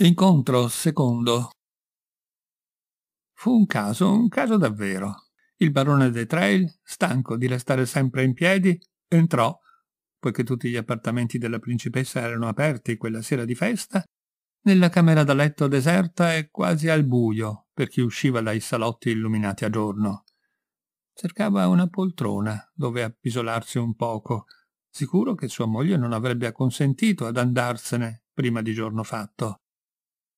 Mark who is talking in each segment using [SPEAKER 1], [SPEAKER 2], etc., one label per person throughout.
[SPEAKER 1] Incontro secondo. Fu un caso, un caso davvero. Il barone dei Trail, stanco di restare sempre in piedi, entrò, poiché tutti gli appartamenti della principessa erano aperti quella sera di festa, nella camera da letto deserta e quasi al buio per chi usciva dai salotti illuminati a giorno. Cercava una poltrona dove appisolarsi un poco, sicuro che sua moglie non avrebbe acconsentito ad andarsene prima di giorno fatto.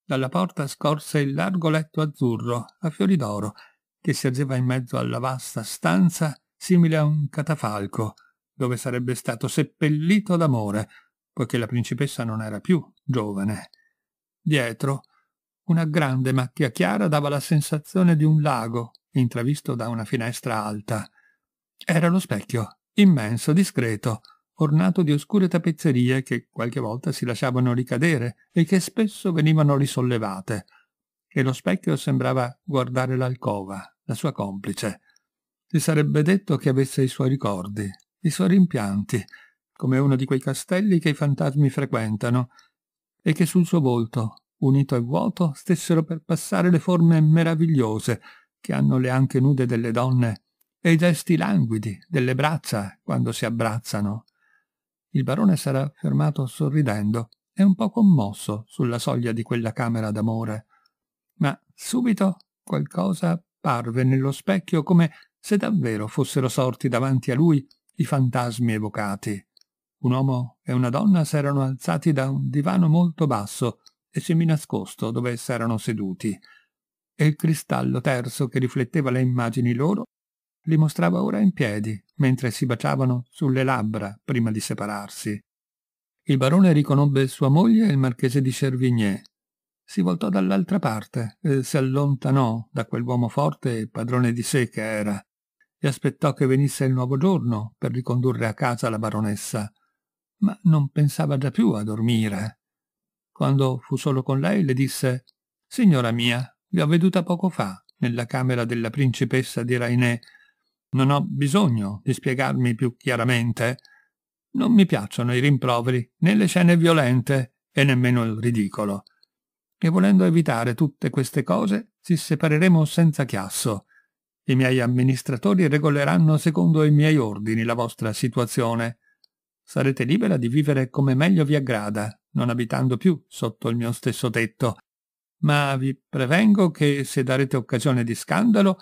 [SPEAKER 1] Dalla porta scorse il largo letto azzurro, a fiori d'oro, che si ergeva in mezzo alla vasta stanza, simile a un catafalco, dove sarebbe stato seppellito d'amore, poiché la principessa non era più giovane. Dietro, una grande macchia chiara dava la sensazione di un lago, intravisto da una finestra alta. Era lo specchio, immenso, discreto, ornato di oscure tappezzerie che qualche volta si lasciavano ricadere e che spesso venivano risollevate, e lo specchio sembrava guardare l'alcova, la sua complice. Si sarebbe detto che avesse i suoi ricordi, i suoi rimpianti, come uno di quei castelli che i fantasmi frequentano, e che sul suo volto, unito e vuoto, stessero per passare le forme meravigliose che hanno le anche nude delle donne e i gesti languidi delle braccia quando si abbracciano. Il barone s'era fermato sorridendo e un po' commosso sulla soglia di quella camera d'amore. Ma subito qualcosa parve nello specchio come se davvero fossero sorti davanti a lui i fantasmi evocati. Un uomo e una donna s'erano alzati da un divano molto basso e seminascosto dove s'erano seduti, e il cristallo terso che rifletteva le immagini loro li mostrava ora in piedi, mentre si baciavano sulle labbra prima di separarsi. Il barone riconobbe sua moglie e il marchese di Servigné. Si voltò dall'altra parte e eh, si allontanò da quell'uomo forte e padrone di sé che era, e aspettò che venisse il nuovo giorno per ricondurre a casa la baronessa, ma non pensava già più a dormire. Quando fu solo con lei le disse «Signora mia, vi ho veduta poco fa, nella camera della principessa di Rainè, non ho bisogno di spiegarmi più chiaramente. Non mi piacciono i rimproveri, né le scene violente e nemmeno il ridicolo. E volendo evitare tutte queste cose, ci separeremo senza chiasso. I miei amministratori regoleranno secondo i miei ordini la vostra situazione. Sarete libera di vivere come meglio vi aggrada, non abitando più sotto il mio stesso tetto. Ma vi prevengo che se darete occasione di scandalo,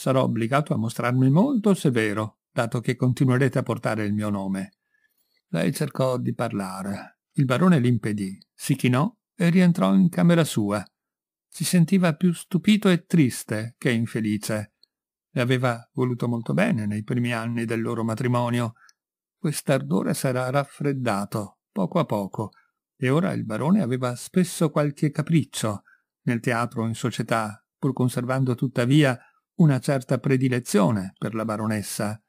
[SPEAKER 1] sarò obbligato a mostrarmi molto severo, dato che continuerete a portare il mio nome. Lei cercò di parlare. Il barone l'impedì, si chinò e rientrò in camera sua. Si sentiva più stupito e triste che infelice. Le aveva voluto molto bene nei primi anni del loro matrimonio. Quest'ardore s'era raffreddato, poco a poco, e ora il barone aveva spesso qualche capriccio, nel teatro o in società, pur conservando tuttavia una certa predilezione per la baronessa.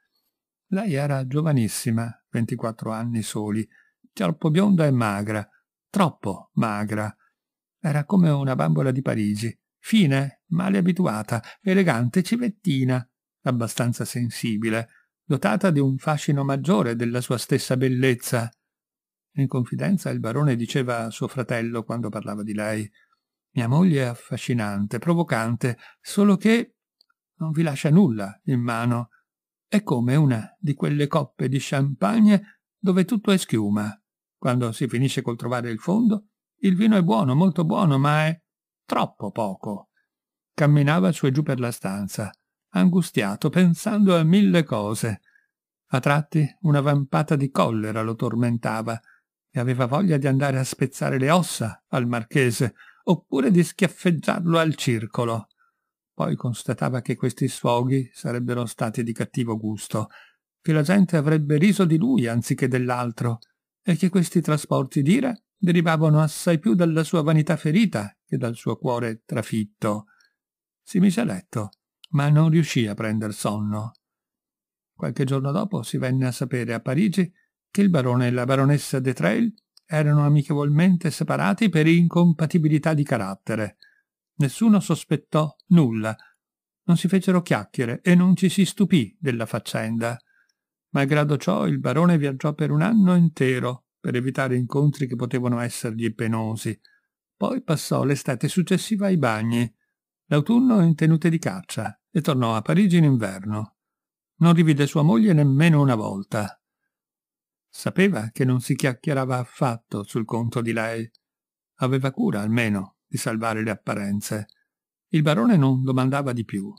[SPEAKER 1] Lei era giovanissima, 24 anni soli, troppo bionda e magra, troppo magra. Era come una bambola di Parigi, fine, male abituata, elegante, civettina, abbastanza sensibile, dotata di un fascino maggiore della sua stessa bellezza. In confidenza il barone diceva a suo fratello quando parlava di lei, mia moglie è affascinante, provocante, solo che non vi lascia nulla in mano. È come una di quelle coppe di champagne dove tutto è schiuma. Quando si finisce col trovare il fondo, il vino è buono, molto buono, ma è troppo poco. Camminava su e giù per la stanza, angustiato, pensando a mille cose. A tratti una vampata di collera lo tormentava e aveva voglia di andare a spezzare le ossa al marchese oppure di schiaffeggiarlo al circolo poi constatava che questi sfoghi sarebbero stati di cattivo gusto, che la gente avrebbe riso di lui anziché dell'altro, e che questi trasporti d'ira derivavano assai più dalla sua vanità ferita che dal suo cuore trafitto. Si mise a letto, ma non riuscì a prender sonno. Qualche giorno dopo si venne a sapere a Parigi che il barone e la baronessa de Trail erano amichevolmente separati per incompatibilità di carattere. Nessuno sospettò nulla. Non si fecero chiacchiere e non ci si stupì della faccenda. Malgrado ciò il barone viaggiò per un anno intero per evitare incontri che potevano essergli penosi. Poi passò l'estate successiva ai bagni, l'autunno in tenute di caccia e tornò a Parigi in inverno. Non rivide sua moglie nemmeno una volta. Sapeva che non si chiacchierava affatto sul conto di lei. Aveva cura, almeno, di salvare le apparenze. Il barone non domandava di più.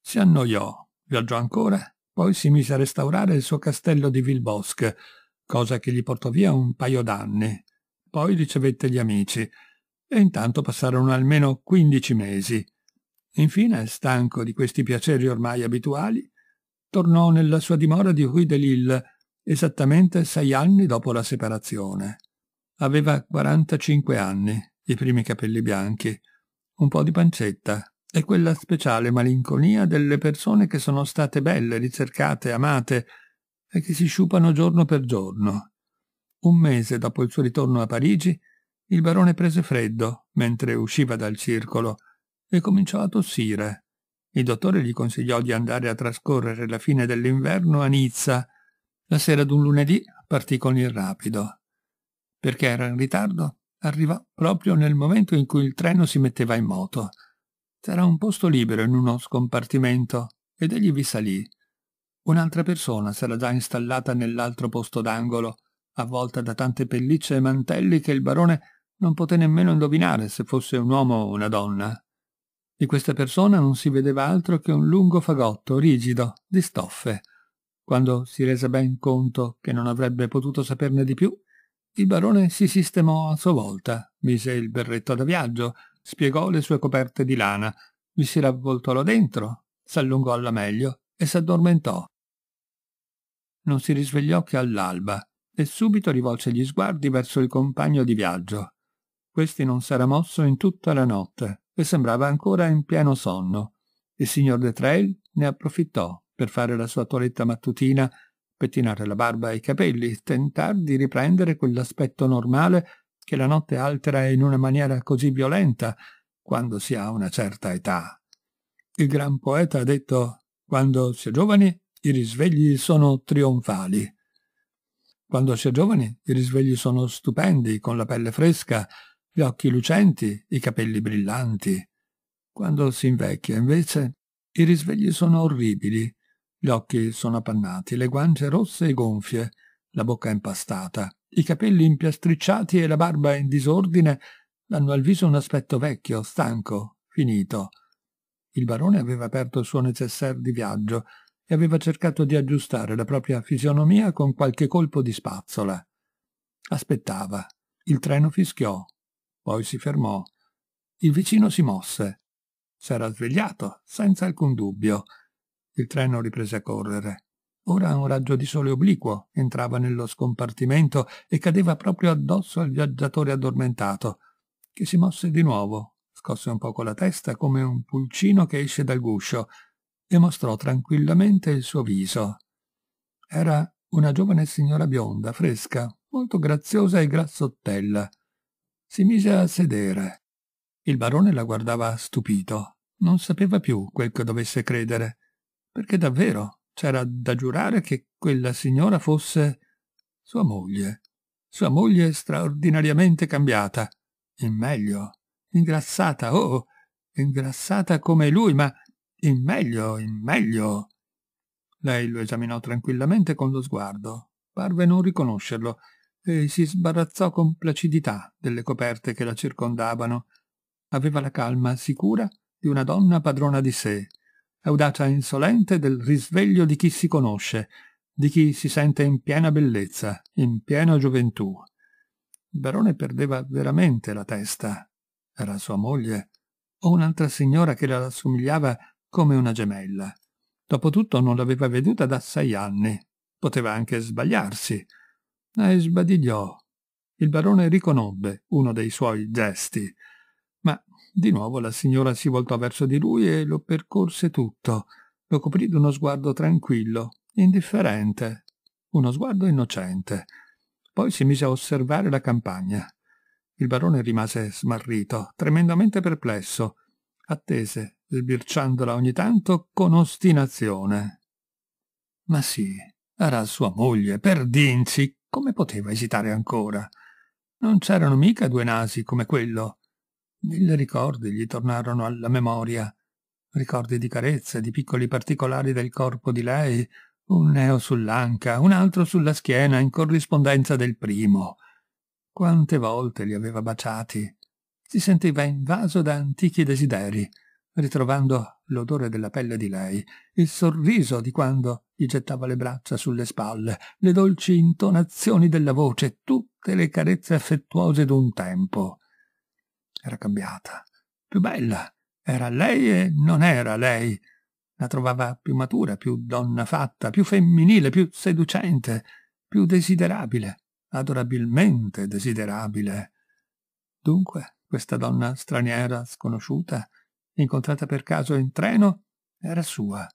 [SPEAKER 1] Si annoiò, viaggiò ancora, poi si mise a restaurare il suo castello di Vilbosque, cosa che gli portò via un paio d'anni. Poi ricevette gli amici, e intanto passarono almeno 15 mesi. Infine, stanco di questi piaceri ormai abituali, tornò nella sua dimora di Rue de Lille esattamente sei anni dopo la separazione. Aveva 45 anni i primi capelli bianchi, un po' di pancetta e quella speciale malinconia delle persone che sono state belle, ricercate, amate e che si sciupano giorno per giorno. Un mese dopo il suo ritorno a Parigi, il barone prese freddo mentre usciva dal circolo e cominciò a tossire. Il dottore gli consigliò di andare a trascorrere la fine dell'inverno a Nizza. La sera d'un lunedì partì con il rapido. Perché era in ritardo? arrivò proprio nel momento in cui il treno si metteva in moto. C'era un posto libero in uno scompartimento ed egli vi salì. Un'altra persona s'era già installata nell'altro posto d'angolo, avvolta da tante pellicce e mantelli che il barone non poté nemmeno indovinare se fosse un uomo o una donna. Di questa persona non si vedeva altro che un lungo fagotto rigido di stoffe. Quando si rese ben conto che non avrebbe potuto saperne di più, il barone si sistemò a sua volta, mise il berretto da viaggio, spiegò le sue coperte di lana, vi si ravvoltolò dentro, s'allungò alla meglio e s'addormentò. Non si risvegliò che all'alba e subito rivolse gli sguardi verso il compagno di viaggio. Questi non s'era mosso in tutta la notte e sembrava ancora in pieno sonno. Il signor de Trail ne approfittò per fare la sua toiletta mattutina pettinare la barba e i capelli, tentar di riprendere quell'aspetto normale che la notte altera in una maniera così violenta quando si ha una certa età. Il gran poeta ha detto «Quando si è giovani i risvegli sono trionfali». Quando si è giovani i risvegli sono stupendi, con la pelle fresca, gli occhi lucenti, i capelli brillanti. Quando si invecchia, invece, i risvegli sono orribili, gli occhi sono appannati, le guance rosse e gonfie, la bocca impastata, i capelli impiastricciati e la barba in disordine danno al viso un aspetto vecchio, stanco, finito. Il barone aveva aperto il suo necessaire di viaggio e aveva cercato di aggiustare la propria fisionomia con qualche colpo di spazzola. Aspettava. Il treno fischiò. Poi si fermò. Il vicino si mosse. S'era svegliato, senza alcun dubbio. Il treno riprese a correre. Ora un raggio di sole obliquo entrava nello scompartimento e cadeva proprio addosso al viaggiatore addormentato, che si mosse di nuovo, scosse un poco la testa come un pulcino che esce dal guscio e mostrò tranquillamente il suo viso. Era una giovane signora bionda, fresca, molto graziosa e grassottella. Si mise a sedere. Il barone la guardava stupito. Non sapeva più quel che dovesse credere perché davvero c'era da giurare che quella signora fosse sua moglie, sua moglie straordinariamente cambiata, in meglio, ingrassata, oh, oh, ingrassata come lui, ma in meglio, in meglio. Lei lo esaminò tranquillamente con lo sguardo, parve non riconoscerlo, e si sbarazzò con placidità delle coperte che la circondavano. Aveva la calma sicura di una donna padrona di sé, audacia insolente del risveglio di chi si conosce, di chi si sente in piena bellezza, in piena gioventù. Il barone perdeva veramente la testa. Era sua moglie o un'altra signora che la assomigliava come una gemella. Dopotutto non l'aveva veduta da sei anni. Poteva anche sbagliarsi. E sbadigliò. Il barone riconobbe uno dei suoi gesti. Di nuovo la signora si voltò verso di lui e lo percorse tutto. Lo coprì di uno sguardo tranquillo, indifferente, uno sguardo innocente. Poi si mise a osservare la campagna. Il barone rimase smarrito, tremendamente perplesso. Attese, sbirciandola ogni tanto con ostinazione. Ma sì, era sua moglie, per Dinzi, come poteva esitare ancora? Non c'erano mica due nasi come quello. Mille ricordi gli tornarono alla memoria, ricordi di carezze, di piccoli particolari del corpo di lei, un neo sull'anca, un altro sulla schiena in corrispondenza del primo. Quante volte li aveva baciati. Si sentiva invaso da antichi desideri, ritrovando l'odore della pelle di lei, il sorriso di quando gli gettava le braccia sulle spalle, le dolci intonazioni della voce, tutte le carezze affettuose d'un tempo era cambiata, più bella, era lei e non era lei. La trovava più matura, più donna fatta, più femminile, più seducente, più desiderabile, adorabilmente desiderabile. Dunque, questa donna straniera, sconosciuta, incontrata per caso in treno, era sua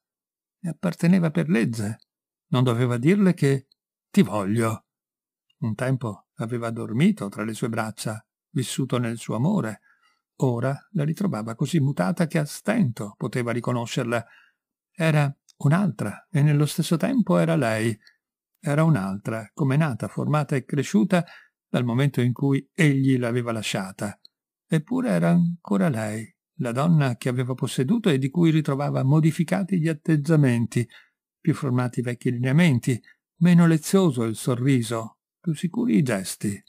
[SPEAKER 1] e apparteneva per legge. Non doveva dirle che ti voglio. Un tempo aveva dormito tra le sue braccia, vissuto nel suo amore. Ora la ritrovava così mutata che a stento poteva riconoscerla. Era un'altra e nello stesso tempo era lei. Era un'altra, come nata, formata e cresciuta dal momento in cui egli l'aveva lasciata. Eppure era ancora lei, la donna che aveva posseduto e di cui ritrovava modificati gli atteggiamenti, più formati i vecchi lineamenti, meno lezioso il sorriso, più sicuri i gesti.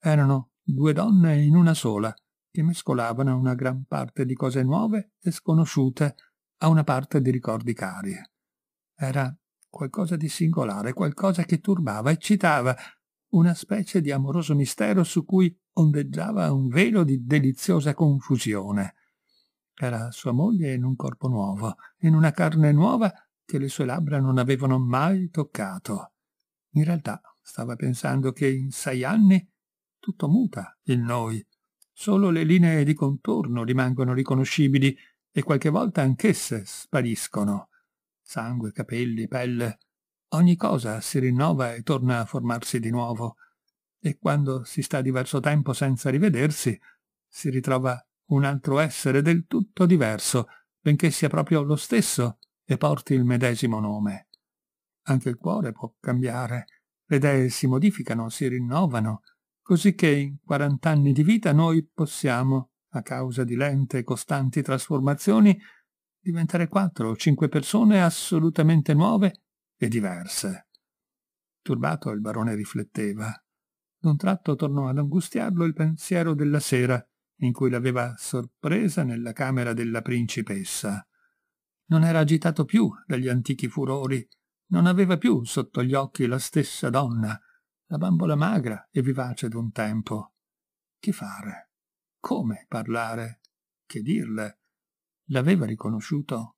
[SPEAKER 1] Erano due donne in una sola, che mescolavano una gran parte di cose nuove e sconosciute a una parte di ricordi cari. Era qualcosa di singolare, qualcosa che turbava, eccitava, una specie di amoroso mistero su cui ondeggiava un velo di deliziosa confusione. Era sua moglie in un corpo nuovo, in una carne nuova che le sue labbra non avevano mai toccato. In realtà stava pensando che in sei anni tutto muta in noi. Solo le linee di contorno rimangono riconoscibili e qualche volta anch'esse spariscono. Sangue, capelli, pelle, ogni cosa si rinnova e torna a formarsi di nuovo. E quando si sta diverso tempo senza rivedersi, si ritrova un altro essere del tutto diverso, benché sia proprio lo stesso e porti il medesimo nome. Anche il cuore può cambiare, le idee si modificano, si rinnovano, cosicché in 40 anni di vita noi possiamo, a causa di lente e costanti trasformazioni, diventare quattro o cinque persone assolutamente nuove e diverse. Turbato il barone rifletteva. D'un tratto tornò ad angustiarlo il pensiero della sera in cui l'aveva sorpresa nella camera della principessa. Non era agitato più dagli antichi furori, non aveva più sotto gli occhi la stessa donna, la bambola magra e vivace d'un tempo. Che fare? Come parlare? Che dirle? L'aveva riconosciuto?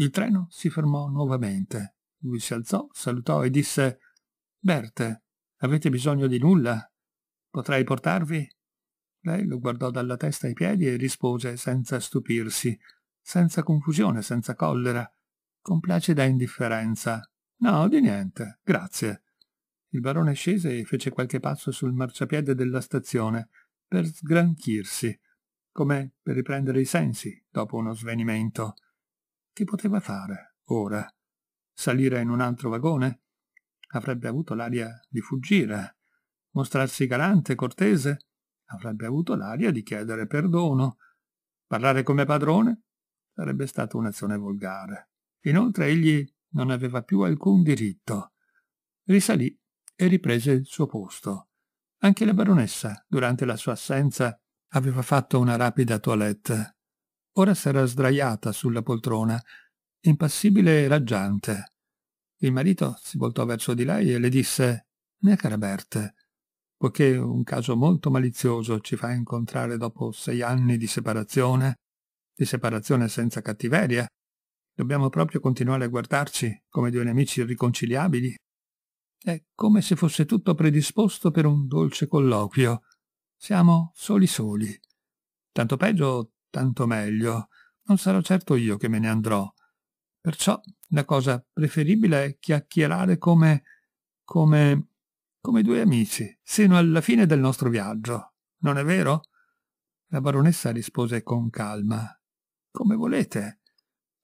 [SPEAKER 1] Il treno si fermò nuovamente. Lui si alzò, salutò e disse «Berte, avete bisogno di nulla? Potrei portarvi?» Lei lo guardò dalla testa ai piedi e rispose senza stupirsi, senza confusione, senza collera, con placida indifferenza. «No, di niente, grazie. Il barone scese e fece qualche passo sul marciapiede della stazione, per sgranchirsi, come per riprendere i sensi dopo uno svenimento. Che poteva fare, ora? Salire in un altro vagone? Avrebbe avuto l'aria di fuggire. Mostrarsi galante, cortese? Avrebbe avuto l'aria di chiedere perdono. Parlare come padrone? Sarebbe stata un'azione volgare. Inoltre egli non aveva più alcun diritto. Risalì e riprese il suo posto. Anche la baronessa, durante la sua assenza, aveva fatto una rapida toilette. Ora s'era sdraiata sulla poltrona, impassibile e raggiante. Il marito si voltò verso di lei e le disse «Mia cara Berthe, poiché un caso molto malizioso ci fa incontrare dopo sei anni di separazione, di separazione senza cattiveria, dobbiamo proprio continuare a guardarci come due nemici irriconciliabili?» È come se fosse tutto predisposto per un dolce colloquio. Siamo soli soli. Tanto peggio, tanto meglio. Non sarò certo io che me ne andrò. Perciò la cosa preferibile è chiacchierare come... come... come due amici, sino alla fine del nostro viaggio. Non è vero? La baronessa rispose con calma. Come volete.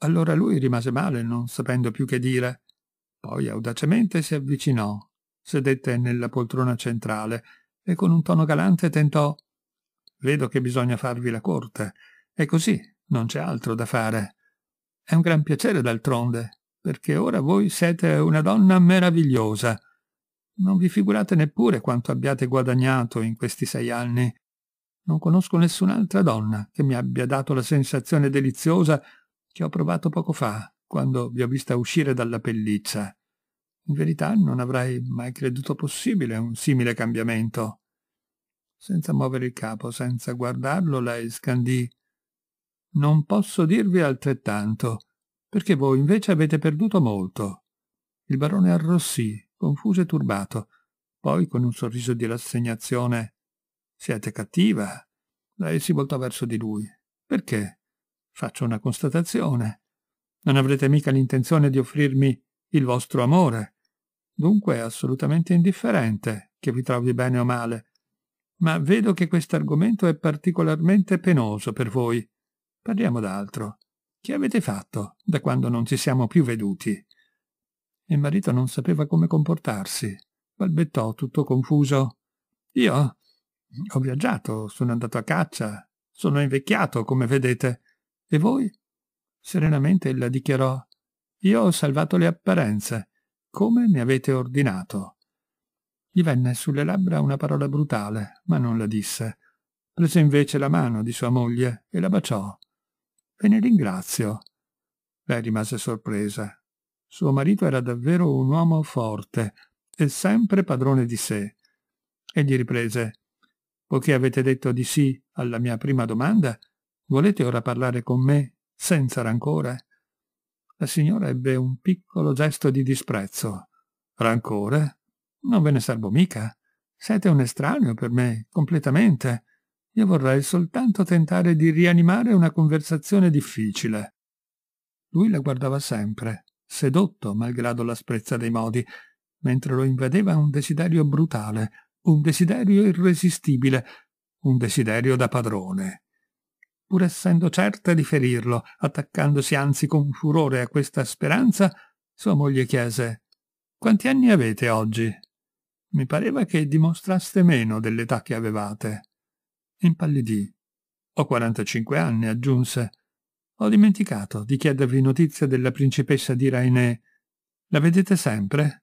[SPEAKER 1] Allora lui rimase male, non sapendo più che dire. Poi audacemente si avvicinò, sedette nella poltrona centrale e con un tono galante tentò «Vedo che bisogna farvi la corte. È così, non c'è altro da fare. È un gran piacere d'altronde, perché ora voi siete una donna meravigliosa. Non vi figurate neppure quanto abbiate guadagnato in questi sei anni. Non conosco nessun'altra donna che mi abbia dato la sensazione deliziosa che ho provato poco fa quando vi ho vista uscire dalla pelliccia. In verità non avrei mai creduto possibile un simile cambiamento. Senza muovere il capo, senza guardarlo, lei scandì Non posso dirvi altrettanto, perché voi invece avete perduto molto. Il barone arrossì, confuso e turbato, poi con un sorriso di rassegnazione Siete cattiva. Lei si voltò verso di lui. Perché? Faccio una constatazione. Non avrete mica l'intenzione di offrirmi il vostro amore. Dunque è assolutamente indifferente che vi trovi bene o male. Ma vedo che quest'argomento è particolarmente penoso per voi. Parliamo d'altro. Che avete fatto da quando non ci siamo più veduti? Il marito non sapeva come comportarsi. Balbettò tutto confuso. Io? Ho viaggiato, sono andato a caccia, sono invecchiato, come vedete. E voi? Serenamente ella dichiarò Io ho salvato le apparenze, come mi avete ordinato. Gli venne sulle labbra una parola brutale, ma non la disse. Prese invece la mano di sua moglie e la baciò. Ve ne ringrazio. Lei rimase sorpresa. Suo marito era davvero un uomo forte e sempre padrone di sé. Egli riprese Poiché avete detto di sì alla mia prima domanda, volete ora parlare con me senza rancore. La signora ebbe un piccolo gesto di disprezzo. Rancore? Non ve ne servo mica. Siete un estraneo per me, completamente. Io vorrei soltanto tentare di rianimare una conversazione difficile. Lui la guardava sempre, sedotto malgrado l'asprezza dei modi, mentre lo invadeva un desiderio brutale, un desiderio irresistibile, un desiderio da padrone pur essendo certa di ferirlo, attaccandosi anzi con furore a questa speranza, sua moglie chiese «Quanti anni avete oggi?» Mi pareva che dimostraste meno dell'età che avevate. Impallidì. Ho 45 anni, aggiunse. Ho dimenticato di chiedervi notizia della principessa di Rainè. La vedete sempre?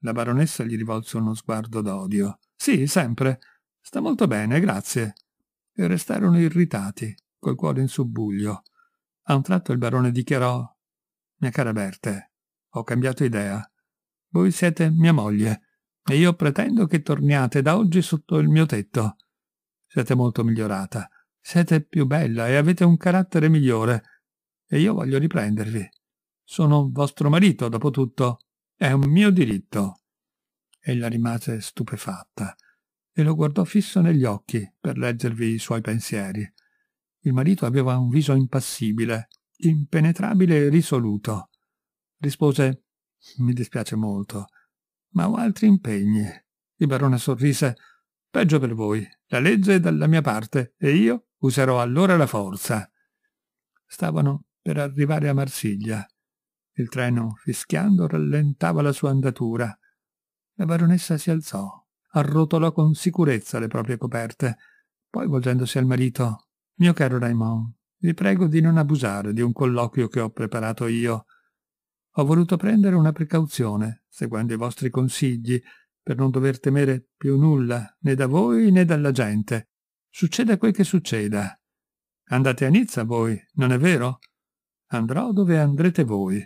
[SPEAKER 1] La baronessa gli rivolse uno sguardo d'odio. Sì, sempre. Sta molto bene, grazie. E restarono irritati col cuore in subbuglio. A un tratto il barone dichiarò «Mia cara Berte, ho cambiato idea. Voi siete mia moglie e io pretendo che torniate da oggi sotto il mio tetto. Siete molto migliorata, siete più bella e avete un carattere migliore e io voglio riprendervi. Sono vostro marito, dopo tutto. È un mio diritto». Ella rimase stupefatta e lo guardò fisso negli occhi per leggervi i suoi pensieri. Il marito aveva un viso impassibile, impenetrabile e risoluto. Rispose «Mi dispiace molto, ma ho altri impegni». Il barone sorrise «Peggio per voi, la legge è dalla mia parte e io userò allora la forza». Stavano per arrivare a Marsiglia. Il treno, fischiando, rallentava la sua andatura. La baronessa si alzò, arrotolò con sicurezza le proprie coperte, poi volgendosi al marito mio caro Raimond, vi prego di non abusare di un colloquio che ho preparato io. Ho voluto prendere una precauzione, seguendo i vostri consigli, per non dover temere più nulla, né da voi né dalla gente. Succeda quel che succeda. Andate a Nizza voi, non è vero? Andrò dove andrete voi.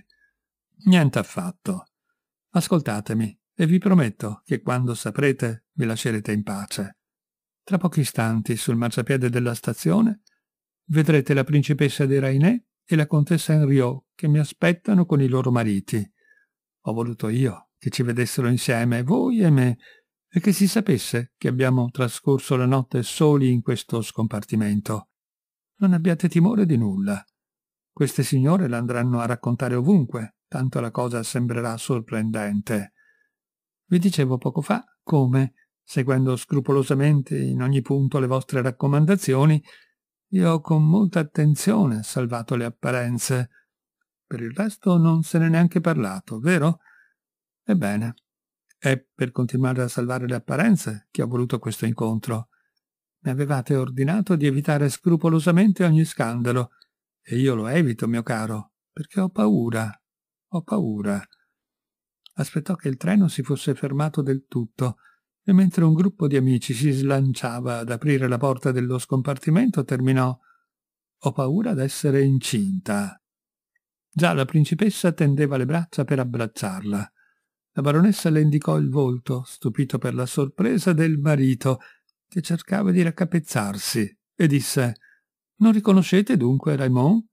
[SPEAKER 1] Niente affatto. Ascoltatemi e vi prometto che quando saprete mi lascerete in pace. Tra pochi istanti, sul marciapiede della stazione, vedrete la principessa dei Rainè e la contessa Henriot che mi aspettano con i loro mariti. Ho voluto io che ci vedessero insieme, voi e me, e che si sapesse che abbiamo trascorso la notte soli in questo scompartimento. Non abbiate timore di nulla. Queste signore l'andranno a raccontare ovunque, tanto la cosa sembrerà sorprendente. Vi dicevo poco fa come, seguendo scrupolosamente in ogni punto le vostre raccomandazioni, io con molta attenzione salvato le apparenze. Per il resto non se n'è neanche parlato, vero? Ebbene, è per continuare a salvare le apparenze che ho voluto questo incontro. Mi avevate ordinato di evitare scrupolosamente ogni scandalo, e io lo evito, mio caro, perché ho paura. Ho paura. Aspettò che il treno si fosse fermato del tutto e mentre un gruppo di amici si slanciava ad aprire la porta dello scompartimento terminò Ho paura d'essere incinta. Già la principessa tendeva le braccia per abbracciarla. La baronessa le indicò il volto, stupito per la sorpresa del marito, che cercava di raccapezzarsi, e disse «Non riconoscete dunque Raymond?»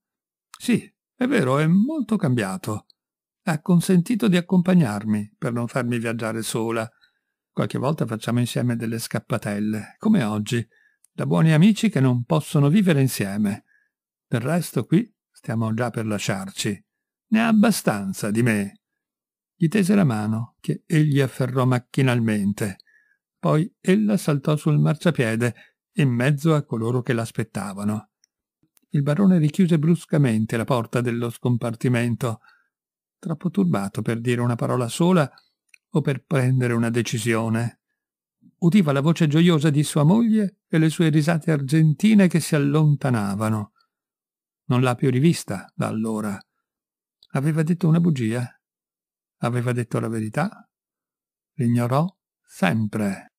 [SPEAKER 1] «Sì, è vero, è molto cambiato. Ha consentito di accompagnarmi per non farmi viaggiare sola» Qualche volta facciamo insieme delle scappatelle, come oggi, da buoni amici che non possono vivere insieme. Del resto qui stiamo già per lasciarci. Ne ha abbastanza di me. Gli tese la mano, che egli afferrò macchinalmente. Poi ella saltò sul marciapiede, in mezzo a coloro che l'aspettavano. Il barone richiuse bruscamente la porta dello scompartimento. Troppo turbato per dire una parola sola, o per prendere una decisione. Udiva la voce gioiosa di sua moglie e le sue risate argentine che si allontanavano. Non l'ha più rivista da allora. Aveva detto una bugia. Aveva detto la verità. L'ignorò sempre.